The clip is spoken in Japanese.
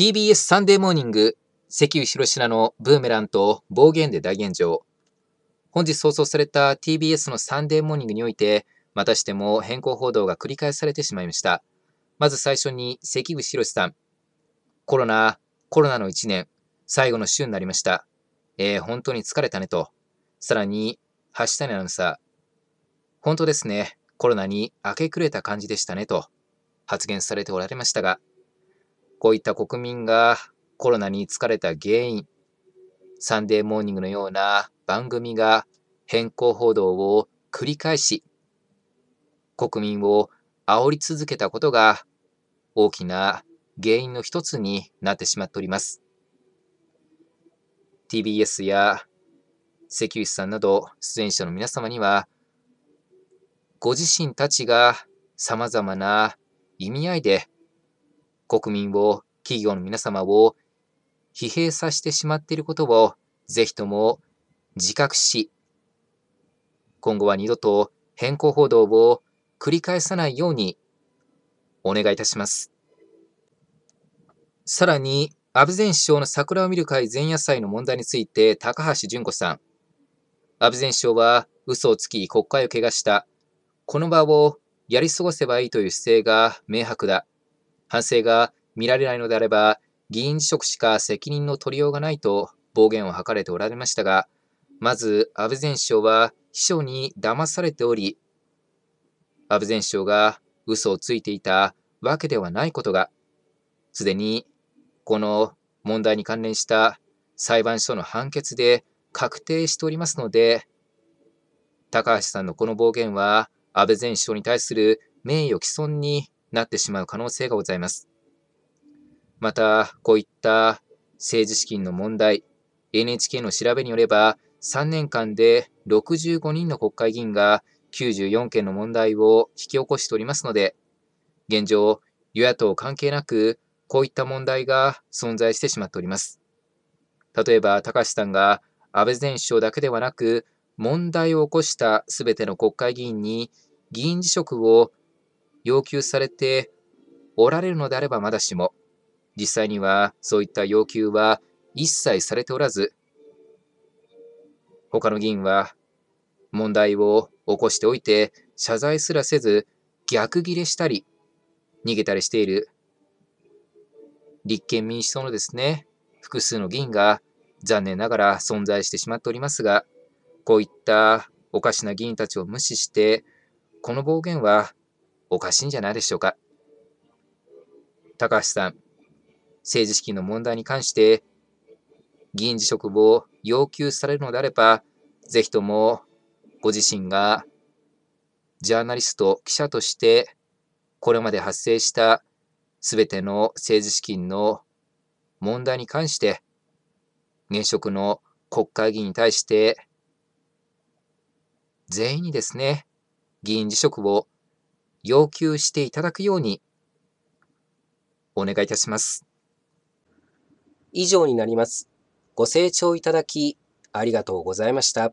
TBS サンデーモーニング関口広品のブーメランと暴言で大炎上本日放送された TBS のサンデーモーニングにおいてまたしても変更報道が繰り返されてしまいましたまず最初に関口宏さんコロナコロナの1年最後の週になりましたえー、本当に疲れたねとさらに橋谷アナウンサー本当ですねコロナに明け暮れた感じでしたねと発言されておられましたがこういった国民がコロナに疲れた原因、サンデーモーニングのような番組が変更報道を繰り返し、国民を煽り続けたことが大きな原因の一つになってしまっております。TBS や関口さんなど出演者の皆様には、ご自身たちが様々な意味合いで国民を、企業の皆様を疲弊させてしまっていることを、ぜひとも自覚し、今後は二度と変更報道を繰り返さないようにお願いいたします。さらに、安倍前首相の桜を見る会前夜祭の問題について高橋純子さん。安倍前首相は嘘をつき国会を怪我した。この場をやり過ごせばいいという姿勢が明白だ。反省が見られないのであれば、議員辞職しか責任の取りようがないと暴言を吐かれておられましたが、まず安倍前首相は秘書に騙されており、安倍前首相が嘘をついていたわけではないことが、すでにこの問題に関連した裁判所の判決で確定しておりますので、高橋さんのこの暴言は安倍前首相に対する名誉毀損になってしまう可能性がございます。また、こういった政治資金の問題、NHK の調べによれば、3年間で65人の国会議員が94件の問題を引き起こしておりますので、現状、与野党関係なく、こういった問題が存在してしまっております。例えば、高橋さんが安倍前首相だけではなく、問題を起こしたすべての国会議員に議員辞職を要求されておられるのであればまだしも、実際にはそういった要求は一切されておらず、他の議員は問題を起こしておいて謝罪すらせず逆ギレしたり逃げたりしている立憲民主党のですね複数の議員が残念ながら存在してしまっておりますがこういったおかしな議員たちを無視してこの暴言はおかしいんじゃないでしょうか。高橋さん、政治資金の問題に関して、議員辞職を要求されるのであれば、ぜひともご自身がジャーナリスト、記者として、これまで発生したすべての政治資金の問題に関して、現職の国会議員に対して、全員にですね、議員辞職を要求していただくようにお願いいたします。以上になります。ご清聴いただきありがとうございました。